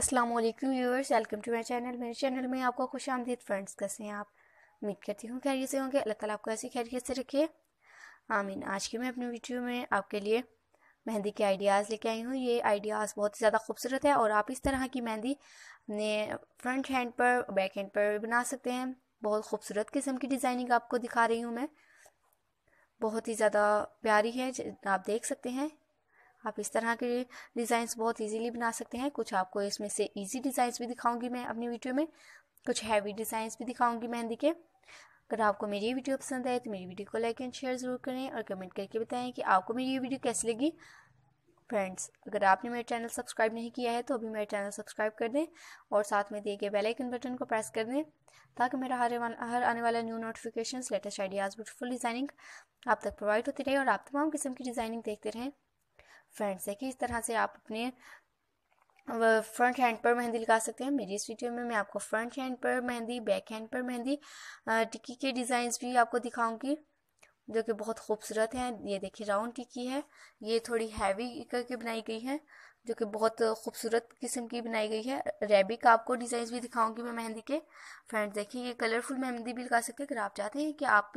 Aslam viewers welcome to my channel मेरे channel में आपका खुश आमदीद फ्रेंड्स कैसे हैं आप उम्मीद करती हूँ खैरियत से होंगे अल्लाह ताला आपको ऐसी खैरियत से रखे आमीन आज की मैं अपनी वीडियो में आपके लिए मेहंदी के आइडियाज़ लेके आई हूँ ये आइडियाज़ बहुत ही ज़्यादा खूबसूरत है और आप इस तरह की मेहंदी अपने फ्रंट हैंड पर बैक हैंड पर बना सकते हैं बहुत खूबसूरत किस्म की डिज़ाइनिंग आपको दिखा रही हूँ मैं बहुत ही ज़्यादा प्यारी है आप देख सकते हैं आप इस तरह के डिज़ाइंस बहुत इजीली बना सकते हैं कुछ आपको इसमें से इजी डिज़ाइंस भी दिखाऊंगी मैं अपनी वीडियो में कुछ हैवी डिज़ाइंस भी दिखाऊंगी मेहंदी के अगर आपको मेरी ये वीडियो पसंद आए तो मेरी वीडियो को लाइक एंड शेयर ज़रूर करें और कमेंट करके बताएं कि आपको मेरी ये वीडियो कैसी लगी फ्रेंड्स अगर आपने मेरा चैनल सब्सक्राइब नहीं किया है तो अभी मेरा चैनल सब्सक्राइब कर दें और साथ में दिए गए बेल आइकन बटन को प्रेस कर दें ताकि मेरा हर हर आने वाला new notification latest ideas beautiful designing आप तक प्रोवाइड होती रहे और आप तमाम किस्म की डिज़ाइनिंग देखते रहें फ्रेंड्स कि इस तरह से आप अपने फ्रंट हैंड पर मेहंदी लगा सकते हैं मेरी इस वीडियो में मैं आपको फ्रंट हैंड पर मेहंदी बैक हैंड पर मेहंदी टिक्की के डिज़ाइंस भी आपको दिखाऊंगी जो कि बहुत खूबसूरत हैं ये देखिए राउंड की की है ये थोड़ी हैवी करके बनाई गई है जो कि बहुत खूबसूरत किस्म की बनाई गई है रेबिक का आपको डिज़ाइन भी दिखाऊंगी मैं मेहंदी के फ्रेंड्स देखिए ये कलरफुल मेहंदी भी लगा सकते हैं अगर आप चाहते हैं कि आप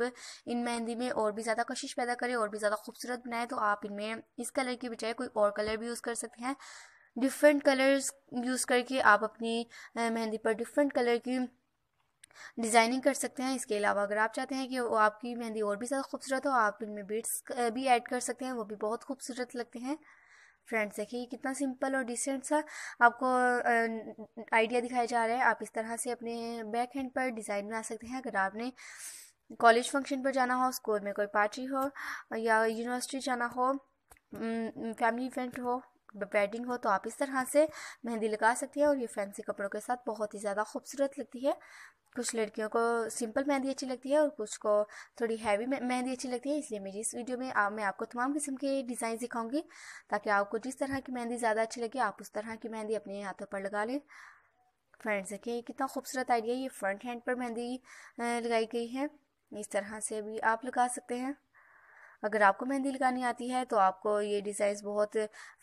इन मेहंदी में और भी ज़्यादा कशिश पैदा करें और भी ज़्यादा खूबसूरत बनाएं तो आप इनमें इस कलर की बजाय कोई और कलर भी यूज़ कर सकते हैं डिफरेंट कलर्स यूज़ करके आप अपनी मेहंदी पर डिफरेंट कलर की डिज़ाइनिंग कर सकते हैं इसके अलावा अगर आप चाहते हैं कि वो आपकी मेहंदी और भी ज़्यादा खूबसूरत हो आप इनमें बीट्स भी ऐड कर सकते हैं वो भी बहुत खूबसूरत लगते हैं फ्रेंड्स देखिए कितना सिंपल और डिसेंट सा आपको आइडिया दिखाया जा रहा है आप इस तरह से अपने बैक हैंड पर डिज़ाइन बना सकते हैं अगर आपने कॉलेज फंक्शन पर जाना हो स्कूल में कोई पार्टी हो या यूनिवर्सिटी जाना हो फैमिली इवेंट हो पैडिंग हो तो आप इस तरह से मेहंदी लगा सकती हैं और ये फैंसी कपड़ों के साथ बहुत ही ज़्यादा खूबसूरत लगती है कुछ लड़कियों को सिंपल मेहंदी अच्छी लगती है और कुछ को थोड़ी हैवी मेहंदी अच्छी लगती है इसलिए मेरी इस वीडियो में आ, मैं आपको तमाम किस्म के डिज़ाइन दिखाऊंगी ताकि आपको जिस तरह की मेहंदी ज़्यादा अच्छी लगे आप उस तरह की मेहंदी अपने हाथों पर लगा लें फ्रेंड्स देखिए कितना खूबसूरत आइडिया ये फ्रंट हैंड पर मेहंदी लगाई गई है इस तरह से भी आप लगा सकते हैं अगर आपको मेहंदी लगानी आती है तो आपको ये डिज़ाइंस बहुत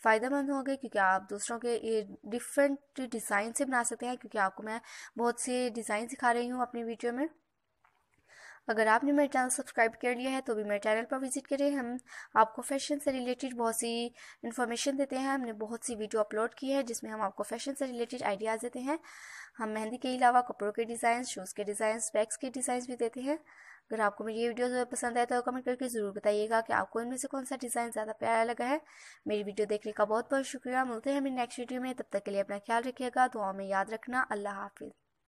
फ़ायदेमंद होंगे क्योंकि आप दूसरों के ये डिफरेंट डिज़ाइन से बना सकते हैं क्योंकि आपको मैं बहुत से डिज़ाइन सिखा रही हूँ अपनी वीडियो में अगर आपने मेरा चैनल सब्सक्राइब कर लिया है तो भी मेरे चैनल पर विजिट करें हम आपको फैशन से रिलेटेड बहुत सी इन्फॉर्मेशन देते हैं हमने बहुत सी वीडियो अपलोड की है जिसमें हम आपको फैशन से रिलेटेड आइडियाज़ देते हैं हम मेहंदी के अलावा कपड़ों के डिज़ाइन शूज़ के डिज़ाइन बैग्स के डिज़ाइन भी देते हैं अगर आपको मेरी ये वीडियो पसंद आए तो कमेंट करके ज़रूर बताइएगा कि आपको इनमें से कौन सा डिज़ाइन ज़्यादा प्यारा लगा है मेरी वीडियो देखने का बहुत बहुत शुक्रिया मिलते हैं मेरी नेक्स्ट वीडियो में तब तक के लिए अपना ख्याल रखिएगा दुआ में याद रखना अल्लाह हाफिज़